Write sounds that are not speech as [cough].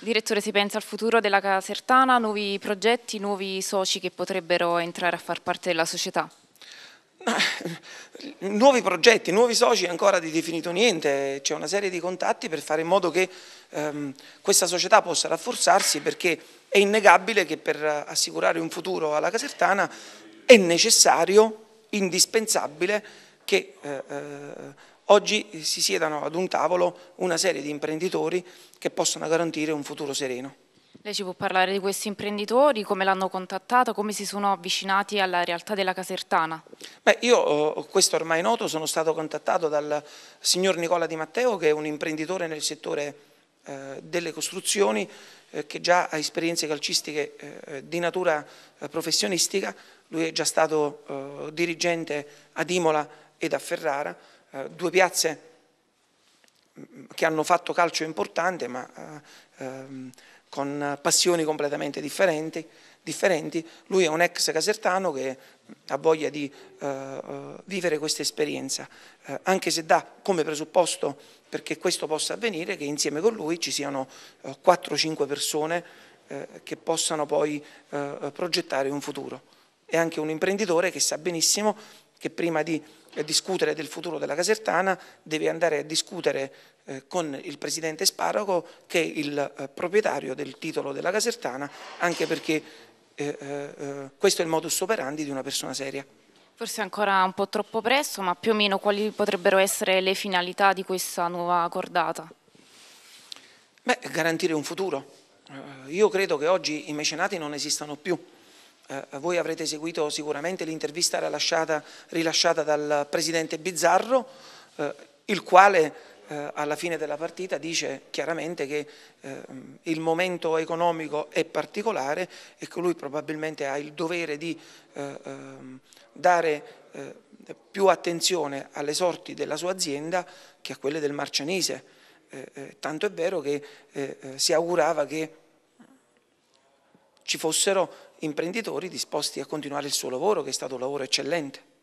Direttore, si pensa al futuro della Casertana, nuovi progetti, nuovi soci che potrebbero entrare a far parte della società? [coughs] nuovi progetti, nuovi soci ancora di definito niente, c'è una serie di contatti per fare in modo che ehm, questa società possa rafforzarsi perché è innegabile che per assicurare un futuro alla Casertana è necessario, indispensabile che eh, eh Oggi si siedano ad un tavolo una serie di imprenditori che possono garantire un futuro sereno. Lei ci può parlare di questi imprenditori, come l'hanno contattato, come si sono avvicinati alla realtà della Casertana? Beh, io, eh, questo ormai noto, sono stato contattato dal signor Nicola Di Matteo che è un imprenditore nel settore eh, delle costruzioni eh, che già ha esperienze calcistiche di natura professionistica, lui è già stato dirigente ad Imola ed a Ferrara, eh, due piazze mm, che hanno fatto calcio importante ma eh, ehm, con passioni completamente differenti, differenti, Lui è un ex casertano che mm, ha voglia di eh, eh, vivere questa esperienza, eh, anche se dà come presupposto perché questo possa avvenire che insieme con lui ci siano 4-5 eh, persone che possano poi progettare un futuro. È anche un imprenditore che sa benissimo che prima di eh, discutere del futuro della Casertana deve andare a discutere eh, con il presidente Sparago che è il eh, proprietario del titolo della Casertana anche perché questo è il modus operandi di una persona seria. Forse ancora un po' troppo presto, ma più o meno quali potrebbero essere le finalità di questa nuova cordata? Beh, garantire un futuro. Io credo che oggi i mecenati non esistano più. Eh, voi avrete seguito sicuramente l'intervista rilasciata dal presidente Bizzarro, eh, il quale eh, alla fine della partita dice chiaramente che eh, il momento economico è particolare e che lui probabilmente ha il dovere di ehm, dare più attenzione alle sorti della sua azienda che a quelle del Marcianise. tanto è vero che si augurava che ci fossero imprenditori disposti a continuare il suo lavoro, che è stato un lavoro eccellente.